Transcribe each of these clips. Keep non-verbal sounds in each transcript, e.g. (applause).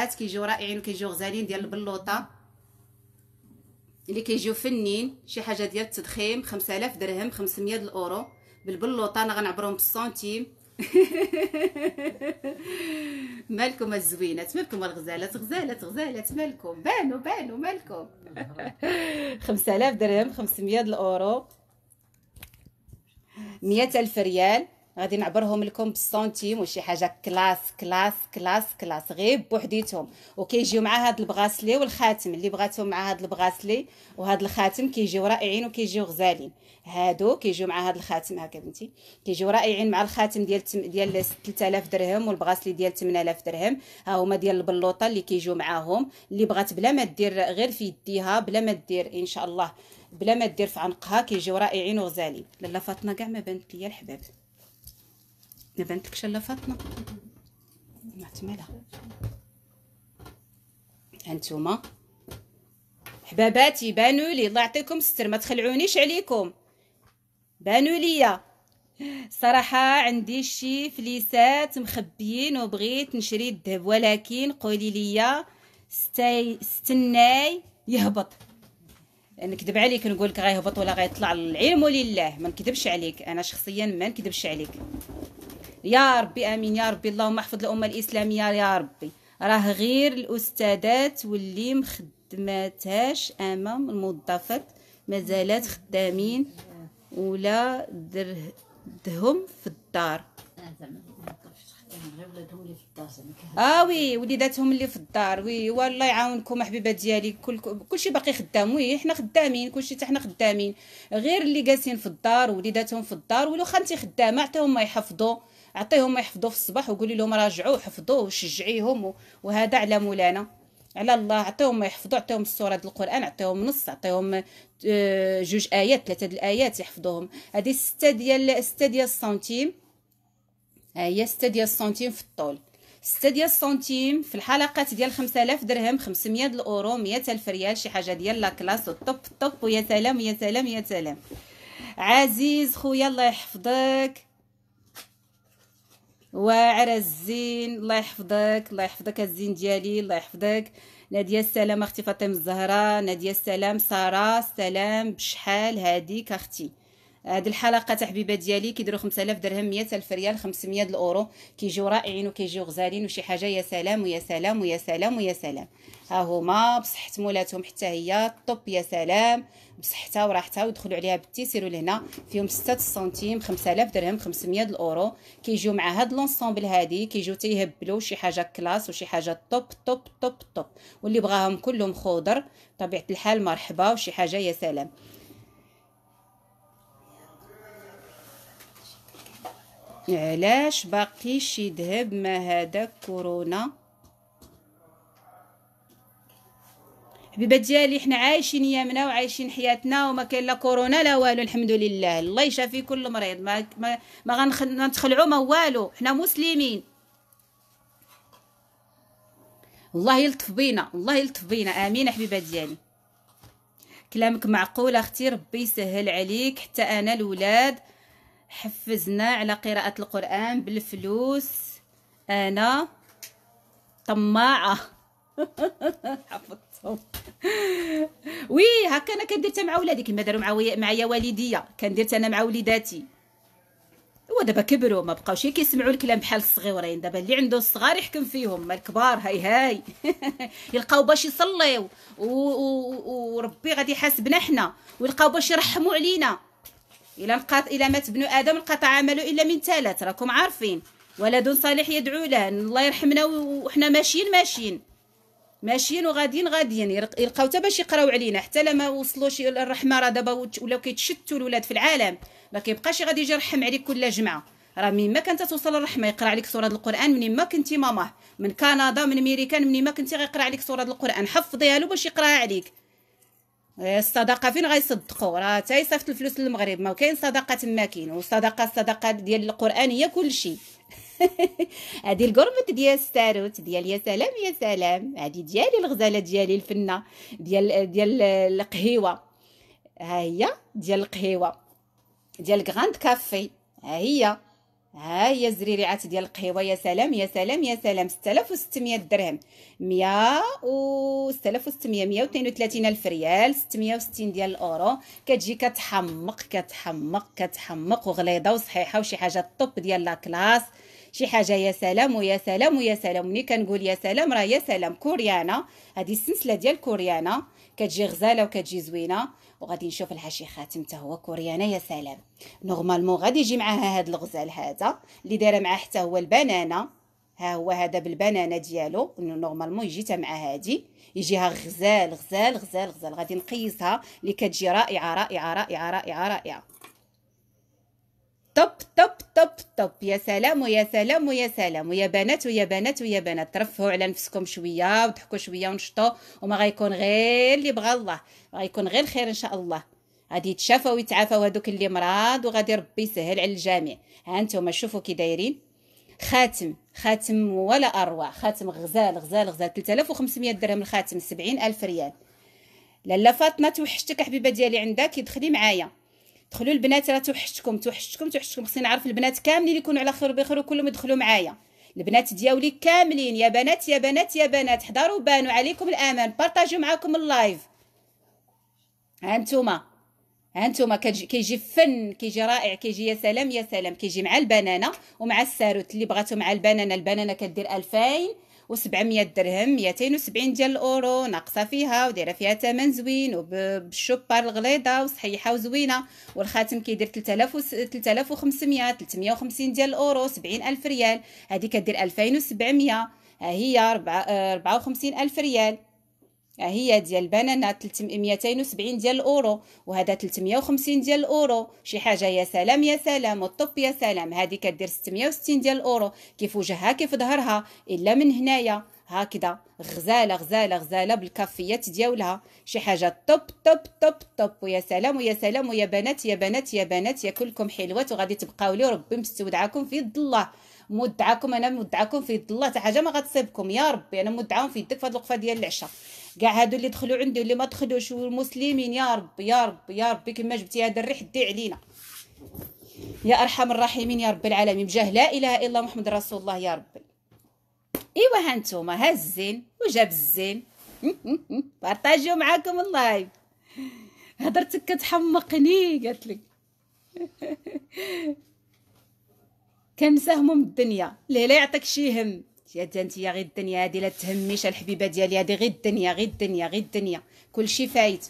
هات كيجيو رائعين وكيجيو غزالين ديال البلوطه اللي كيجيو فنين شي حاجه ديال التضخيم 5000 درهم 500 الاورو بالبلوطه انا غنعبرهم بالسنتيم (laughs) مالكم الزوينات مالكم الغزالات غزالات غزالات مالكم بانو بانو مالكم 5000 (laughs) درهم 500 الاورو 100000 ريال غادي نعبرهم لكم بالسنتيم وشي حاجه كلاس كلاس كلاس كلاس غير بوحديتهم وكيجيو مع هاد البغاسلي والخاتم اللي بغاتهم مع هاد البغاسلي وهاد الخاتم كيجيو رائعين وكيجيو غزالين هادو كيجيو مع هاد الخاتم هكا بنتي كيجيو رائعين مع الخاتم ديال تم ديال 3000 درهم والبغاسلي ديال 8000 درهم ها هما ديال البلوطه اللي كيجيو معاهم اللي بغات بلا ما دير غير في يديها بلا ما دير ان شاء الله بلا ما دير في عنقها كيجيو رائعين وغزالين لاله فاطمه كاع ما بانت ليا الحباب انا بانتك فاطمه معتمله هانتوما حباباتي بانوا لي الله يعطيكم الستر ما تخلعونيش عليكم بانوا ليا صراحه عندي شي فليسات مخبيين وبغيت نشري الذهب ولكن قولي ليا ستاي استناي يهبط نكذب عليك نقول لك غيهبط ولا غيطلع العلم لله ما نكذبش عليك انا شخصيا ما نكذبش عليك يا ربي امين يا ربي اللهم احفظ الامه الاسلاميه يا ربي راه غير الاستاذات واللي مخدماتهاش امام الموظفات مازالات خدامين ولا درهم في الدار اه وي وليداتهم اللي في الدار وي والله يعاونكم احبيبه ديالي كل كلشي باقي خدام وي حنا خدامين كلشي حتى حنا خدامين غير اللي جالسين في الدار وليداتهم في الدار ولو خا انت خدامه حتى ما يحفظوا اعطيهم يحفظوا في الصباح وقولي لهم راجعوا حفظوا وشجعيهم وهذا على مولانا على الله عطيهم يحفظوا عطيهم السوره ديال القران عطيهم نص عطيهم آه، جوج ايات ثلاثه الايات يحفظوهم هذه ستة ديال ستة ديال السنتيم ها هي ستة ديال السنتيم في الطول ستة ديال السنتيم في الحلقات ديال 5000 درهم 500 الاورو مية الف ريال شي حاجه ديال لا كلاس والطب ويا سلام يا سلام يا سلام عزيز خويا الله يحفظك واعر الزين الله يحفظك الله يحفظك الزين ديالي الله يحفظك ناديه السلام اختي فاطمه الزهراء ناديه السلام ساره السلام بشحال هذيك اختي آه، هاد الحلقه تاع حبيبه ديالي كيديروا 5000 درهم 100000 ريال 500 الاورو كيجيو رائعين وكيجيو غزالين وشي حاجه يا سلام ويا سلام ويا سلام ويا سلام ها هما بصحه مولاتهم حتى هي طوب يا سلام بصحتها وراحتها ودخلوا عليها بالتي سيروا لهنا فيهم 6 سنتيم 5000 درهم 500 الاورو كيجيو مع هاد لونسومبل هادي كيجيو تيهبلوا شي حاجه كلاس وشي حاجه طوب طوب طوب طوب واللي بغاهم كلهم خضر طبيعه الحال مرحبا وشي حاجه يا سلام علاش باقيش يذهب ما هذا كورونا حبيبات ديالي حنا عايشين يامنا وعايشين حياتنا وما كاين لا كورونا لا والو الحمد لله الله يشافي كل مريض ما ما, ما غنتخلعوا ما والو حنا مسلمين الله يلطف بينا الله يلطف بينا امين حبيبات ديالي كلامك معقول اختي ربي يسهل عليك حتى انا الولاد حفزنا على قراءة القرآن بالفلوس أنا طماعة (laughs) حفظتهم وي هكا انا كندير مع ولادي كما داروا مع معايا والديا كندير انا مع وليداتي هو دابا كبروا ما بقاوش كيسمعوا الكلام بحال الصغيورين دابا اللي عنده الصغار يحكم فيهم ما الكبار هاي هاي (laughs) يلقاو باش يصليو وربي غادي يحاسبنا حنا ويلقاو باش يرحموا علينا الى انقط... الى مات ابن ادم انقطع عمله الا من ثلاث راكم عارفين ولد صالح يدعو له الله يرحمنا وحنا ماشيين ماشيين ماشيين وغاديين غاديين يلقاو حتى باش يقراو علينا حتى لما وصلوش الرحمه راه دابا ولاو كيتشتوا الولاد في العالم ما كيبقاش غادي يجي يرحم عليك كل جمعه راه ما كانت توصل الرحمه يقرا عليك سوره القران من ما كنتي ماما من كندا من امريكان من ما كنتي غيقرا عليك سوره القران حفظيها له باش يقراها عليك إيه، الصدقه فين غيصدقوا راه حتى يصيفط الفلوس للمغرب ما كاين صدقه تما كاين والصدقه الصدقه ديال القران هي كلشي (laughs) هذه الكرمت ديال الساروت ديال يا سلام يا سلام هذه ديالي الغزاله ديالي الفنه ديال ديال القهيوه ها هي ديال القهيوه ديال غراند كافي ها هي ها هي الزريريعات ديال القهوه يا سلام يا سلام يا سلام 6600 درهم 100 و 6600 132 الف ريال 660 ديال الاورو كتجي كتحمق كتحمق كتحمق وغليظه وصحيحه وشي حاجه الطوب ديال لا كلاس شي حاجه يا سلام ويا سلام ويا سلام ملي كنقول يا سلام راه يا سلام كوريانا هذه السلسله ديال كوريانا كتجي غزاله وكتجي زوينه وغادي نشوف شي حتى هو كوريانا يا سلام نورمالمون غادي يجي معاها هذا الغزال هذا اللي دايره معاه حتى هو البنانه ها هو هذا بالبنانه ديالو نورمالمون يجي حتى مع هادي يجيها غزال غزال غزال غزال غادي نقيسها اللي كتجي رائعه رائعه رائعه رائعه رائعه طب طب طب طب يا سلام ويا سلام ويا سلام ويا بنات ويا بنات ويا بنات ترفهوا على نفسكم شويه وضحكوا شويه ونشطوا وما غيكون غير اللي بغى الله غيكون غير خير ان شاء الله غادي يتشافى ويتعافى هذوك اللي مراد وغادي ربي يسهل على الجميع ها انتم شوفوا كي دايرين خاتم خاتم ولا اروع خاتم غزال غزال غزال 3500 درهم الخاتم 70000 ريال لاله فاطمه توحشتك حبيبه ديالي عندك يدخلي معايا دخلوا البنات راه توحشتكم توحشتكم توحشتكم خصني نعرف البنات كاملين يكونوا على خير بخير وكلهم يدخلوا معايا البنات دياولي كاملين يا بنات يا بنات يا بنات حضروا بانوا عليكم الامان بارطاجيو معاكم اللايف ها انتوما ها انتوما كيجي فن كيجي رائع كيجي يا سلام يا سلام كيجي مع البنانه ومع الساروت اللي بغاتو مع البنانه البنانه كدير 2000 و700 درهم 270 ديال الاورو ناقصه فيها ودايره فيها ثمن زوين وبالشوبار الغليظه وصحيحه وزوينه والخاتم كيدير 3000 3500 350 ديال الاورو 70000 ريال هذه كدير 2700 ها هي 54000 ريال آه، هي ديال البنانه 270 ديال الاورو وهذا 350 ديال الاورو شي حاجه يا سلام يا سلام والطب يا سلام هذه كدير 660 ديال الاورو كيف وجهها كيف ظهرها الا من هنايا هكذا غزاله غزاله غزاله بالكافيات ديالها شي حاجه طب طب طب طب ويا سلام ويا سلام ويا بنات يا بنات يا بنات يا كلكم حلوات وغادي تبقاو لي وربي مستودعاكم في يد الله مودعاكم انا مودعاكم في يد الله حتى حاجه ما غتصيبكم يا ربي انا مدعاهم في يدك في هذه الوقفه ديال العشاء كاع هادو اللي دخلوا عندي واللي ما دخلوش والمسلمين يا ربي يا ربي يا ربي كما جبتي هذا الريح دي علينا يا ارحم الراحمين يا رب العالمين بجاه لا اله الا الله محمد رسول الله يا ربي ايوا هانتوما ها الزين وجاب الزين (laughs) بارطاجيو معاكم اللايف هضرتك كتحمقني قالت لك (laughs) كم من الدنيا ليه لا يعطيك شي هم يا انت يا غير الدنيا هادي لا تهميش الحبيبه ديالي هادي غير الدنيا غير الدنيا غير الدنيا كلشي فايت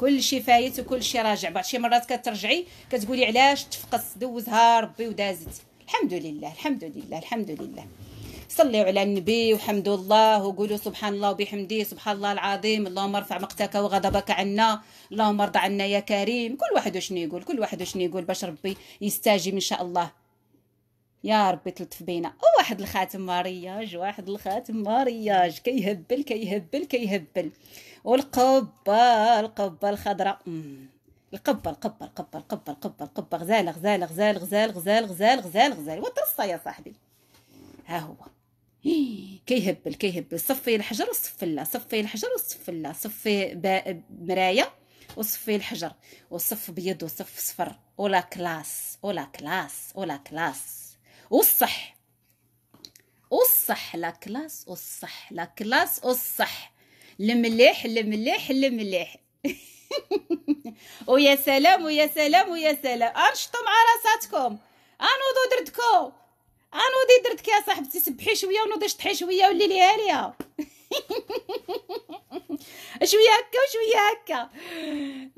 كلشي فايت وكلشي راجع بعض شي مرات كترجعي كتقولي علاش تفقس دوزها ربي ودازت الحمد لله الحمد لله الحمد لله صليوا على النبي وحمد الله وقولوا سبحان الله وبحمده سبحان الله العظيم اللهم ارفع مقتك وغضبك عنا اللهم ارضى عنا يا كريم كل واحد وشنو يقول كل واحد وشنو يقول باش ربي يستجيب ان شاء الله يا ربي تلطف بينا واحد الخاتم مارياج واحد الخاتم مارياج كيهبل كيهبل كيهبل والقبه القبه الخضراء القبه القبه القبه القبه القبه القبه غزال غزال غزال غزال غزال غزال غزال غزال غزال يا صاحبي ها هو إيه، كيهبل كيهبل صفي الحجر وصفي صفي الحجر وصفي صفي مرايه وصفي الحجر وصف بيض وصف صفر ولا كلاس ولا كلاس ولا كلاس والصح والصح لا كلاس والصح لا كلاس والصح المليح المليح المليح (laughs) ويا سلام ويا سلام ويا سلام انشطوا مع راساتكم انوضوا دردكم انوضي درتك يا صاحبتي سبحي شويه ونوضي شطحي شويه ولي ليها ليها (laughs) شويه هكا وشويه هكا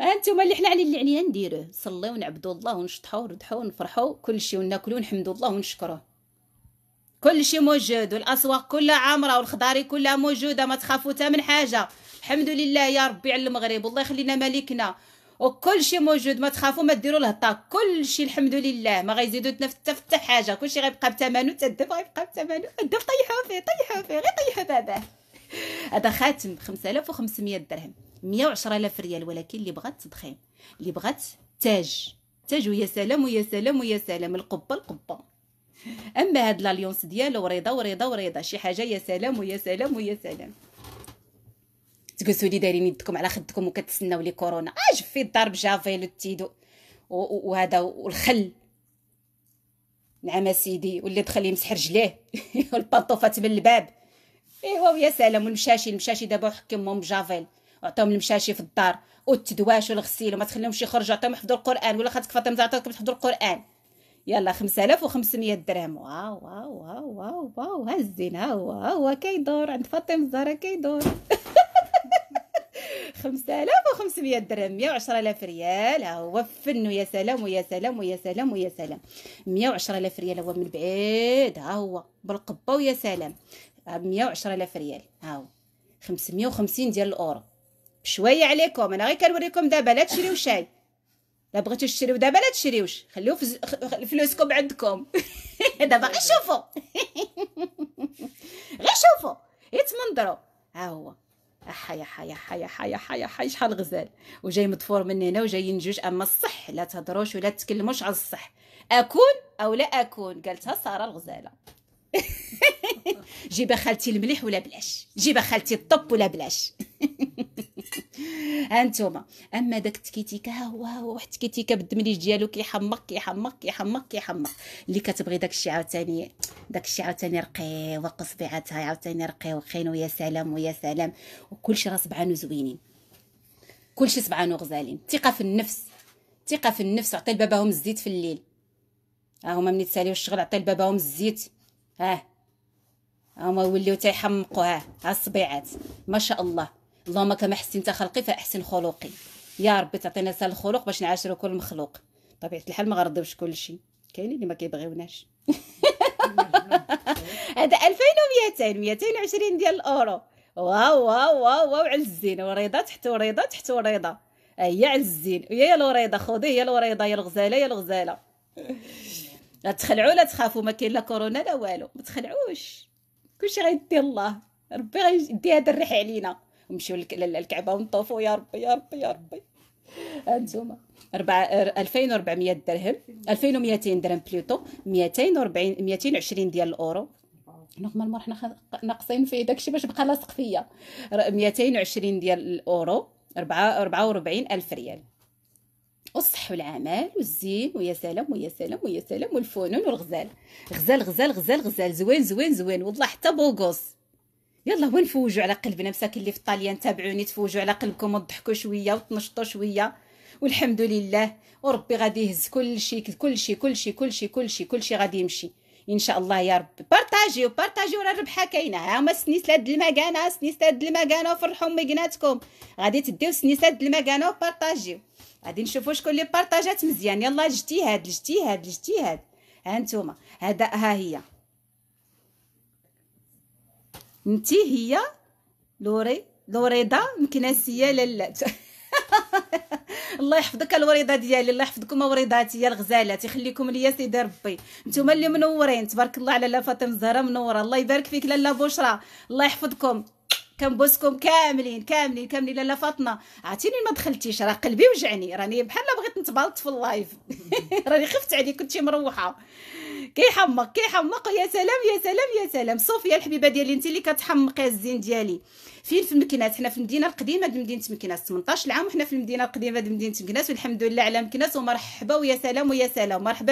هانتوما اللي حنا علينا اللي علينا نديروه نصليو ونعبدو الله ونشطحو ونربحو ونفرحو كلشي وناكلو ونحمدو الله ونشكروه كلشي موجود والاسواق كلها عامره والخضاري كلها موجوده ما تخافوا حتى من حاجه الحمد لله يا ربي على المغرب والله يخلينا مالكنا وكل شيء موجود ما تخافوا ما ديروا الهطا كل شيء الحمد لله ما غيزيدوا حتى حاجه كل شيء غيبقى بثمنه الدب غيبقى بثمنه الدب طيحوا فيه طيحوا فيه غير طيحوا باباه هذا خاتم 5500 درهم 110000 ريال ولكن اللي بغات تضخيم اللي بغات تاج تاج ويا سلام ويا سلام ويا سلام القبه القبه اما هاد لاليونس ديالو وريضه وريضه وريضه شي حاجه يا سلام ويا سلام ويا سلام تقولوا لي دايرين يدكم على خدكم وكتسناو لي كورونا اجب آه، في الدار بجافيل والتيدو وهذا والخل نعم اسيدي واللي دخل يمسح رجليه (laughs) والبطوفات من الباب ايوا ويا سلام والمشاشي المشاشي دابا حكمهم بجافيل عطاهم المشاشي في الدار والتدواش والغسيل وما تخليهمش يخرجوا عطاهم يحفظوا القران ولا خاطك فاطمه عطاتكم تحفظوا القران يلا 5500 درهم واو واو واو واو واو هزين ها هو هو كيدور عند فاطمه الزهراء كيدور (laughs) 5500 درهم 110000 ريال ها هو فن ويا سلام ويا سلام ويا سلام ويا سلام 110000 ريال هو من بعيد ها هو بالقبه ويا سلام 110000 ريال ها هو 550 ديال الاورو بشويه عليكم انا غير كنوريكم دابا لا تشريو شاي لا بغيتو تشريو دابا لا تشريوش خليو فلوسكم عندكم (laughs) دابا غير شوفوا (laughs) غير شوفوا يتمنظروا ها هو يحا يحا يحا يحا يحا يحا شحال غزال وجاي مدفور من هنا وجايين جوج اما الصح لا تهضروش ولا تكلموش على الصح اكون او لا اكون قالتها ساره الغزاله (laughs) جيبه خالتي المليح ولا بلاش جيبه خالتي الطب ولا بلاش (laughs) (laughs) هانتوما اما داك التكيتيكا ها هو ها هو واحد التكيتيكا بالدمليج ديالو كيحمق كيحمق كيحمق كيحمق اللي كتبغي داك الشيء عاوتاني داك الشيء عاوتاني رقيق قصبيعاتها عاوتاني وخين ويا سلام ويا سلام وكلشي راه سبعانو زوينين كلشي سبعانو غزالين ثقه في النفس ثقه في النفس عطي لباباهم الزيت في الليل ها هما ملي تساليو الشغل عطي لباباهم الزيت ها هما وليو تيحمقوا ها الصبيعات ما شاء الله اللهم كما حسنت خلقي فاحسن خلقي يا ربي تعطينا سال الخلق باش نعاشروا كل مخلوق طبيعه الحال ما غرضوش كل شيء كاينين اللي ما كيبغيوناش (laughs) هذا 2200 220 ديال الاورو واو واو واو واو على الزين وريضه تحت وريضه تحت وريضه هي على الزين يا الوريضه خذي هي الوريضه يا الغزاله يا الغزاله (laughs) لا تخلعوا لا تخافوا ما كاين لا كورونا لا والو ما تخلعوش كلشي غيدي الله ربي غيدي هذا الريح علينا ومشيو للكعبه ونطوفوا يا ربي يا ربي يا ربي هانتوما 2400 درهم 2200 درهم بلوتو 240 220 ديال الاورو نورمالمون حنا ناقصين في داكشي باش بقى لاصق فيا 220 ديال الاورو 44 الف ريال والصح والعمل والزين ويا سلام ويا سلام ويا سلام والفنون والغزال غزال غزال غزال غزال زوين زوين زوين والله حتى بوغوس يلا وين فوجوا على قلبنا مساكن اللي في الطاليان تابعوني تفوجوا على قلبكم وضحكوا شويه وتنشطوا شويه والحمد لله وربي غادي يهز كل شيء كل شيء كل شيء كل شيء كل شيء كل شيء غادي يمشي ان شاء الله يا رب بارطاجيو بارطاجيو راه الربحه كاينه ها هما سنيس لهاد المكانه سنيس لهاد المكانه وفرحوا بيناتكم غادي تديو سنيس لهاد المكانه وبارطاجيو غادي نشوفوا شكون اللي بارطاجات مزيان يلا الاجتهاد الاجتهاد الاجتهاد ها انتوما هذا ها هي انت هي لوري لوريدا مكناسيه لالات (laughs) الله يحفظك الوريضه ديالي الله يحفظكم وريضاتي يا الغزالات يخليكم ليا سيدي ربي نتوما اللي منورين تبارك الله على لاله فاطمه الزهراء منوره الله يبارك فيك لاله بشرى الله يحفظكم كنبوسكم كاملين كاملين كاملين لاله فاطمه عاتيني ما دخلتيش راه قلبي وجعني راني بحال بغيت نتبلط في اللايف (laughs) راني خفت عليك كنتي مروحه كيحمق كيحمق يا سلام يا سلام يا سلام صوفيا الحبيبه ديالي انت اللي كتحمقي الزين ديالي فين في مكناس حنا في المدينه القديمه د مدينه مكناس 18 عام وحنا في المدينه القديمه د مدينه مكناس والحمد لله على مكناس ومرحبا ويا سلام ويا سلام مرحبا